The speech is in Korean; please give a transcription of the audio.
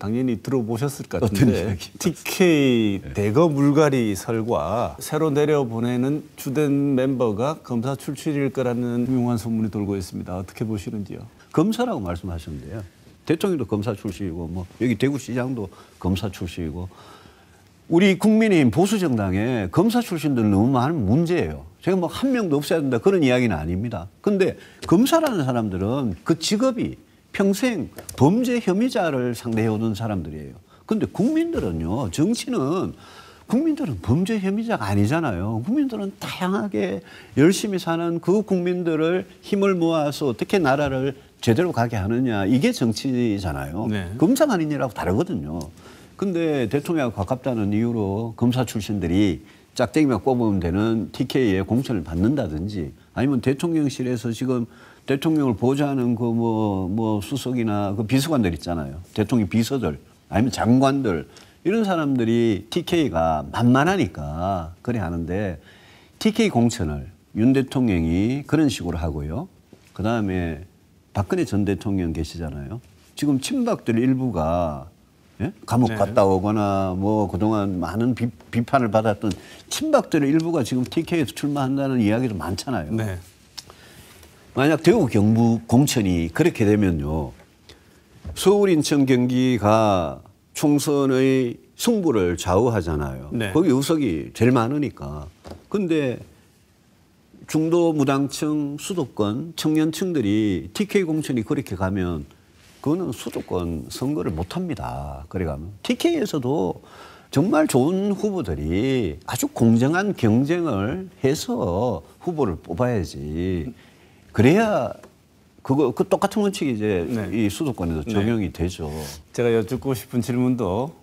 당연히 들어보셨을 것 같은데 TK 네. 대거 물갈이 설과 새로 내려보내는 주된 멤버가 검사 출신일 거라는 흉한 소문이 돌고 있습니다. 어떻게 보시는지요? 검사라고 말씀하셨는데요. 대통령도 검사 출신이고 뭐 여기 대구시장도 검사 출신이고 우리 국민의힘 보수정당에 검사 출신들 너무 많은 문제예요. 제가 뭐 한 명도 없애야 된다 그런 이야기는 아닙니다. 근데 검사라는 사람들은 그 직업이 평생 범죄 혐의자를 상대해오는 사람들이에요. 근데 국민들은요, 정치는 국민들은 범죄 혐의자가 아니잖아요. 국민들은 다양하게 열심히 사는 그 국민들을 힘을 모아서 어떻게 나라를 제대로 가게 하느냐 이게 정치잖아요. 네. 검사만 있느라고 다르거든요. 근데 대통령과 가깝다는 이유로 검사 출신들이 짝대기만 꼽으면 되는 TK의 공천을 받는다든지 아니면 대통령실에서 지금 대통령을 보좌하는 그 뭐뭐 뭐 수석이나 그 비서관들 있잖아요. 대통령 비서들 아니면 장관들 이런 사람들이 TK가 만만하니까 그래 하는데 TK 공천을 윤 대통령이 그런 식으로 하고요. 그 다음에 박근혜 전 대통령 계시잖아요. 지금 친박들 일부가 예? 감옥 네. 갔다 오거나 뭐 그동안 많은 비, 판을 받았던 친박들의 일부가 지금 TK에서 출마한다는 이야기도 많잖아요. 네. 만약 대구 경북 공천이 그렇게 되면요. 서울 인천 경기가 총선의 승부를 좌우하잖아요. 네. 거기 의석이 제일 많으니까. 근데 중도 무당층 수도권 청년층들이 TK 공천이 그렇게 가면 그거는 수도권 선거를 못 합니다. 그래가면 TK에서도 정말 좋은 후보들이 아주 공정한 경쟁을 해서 후보를 뽑아야지. 그래야 그거 그 똑같은 원칙이 이제 네. 이 수도권에도 적용이 네. 되죠. 제가 여쭙고 싶은 질문도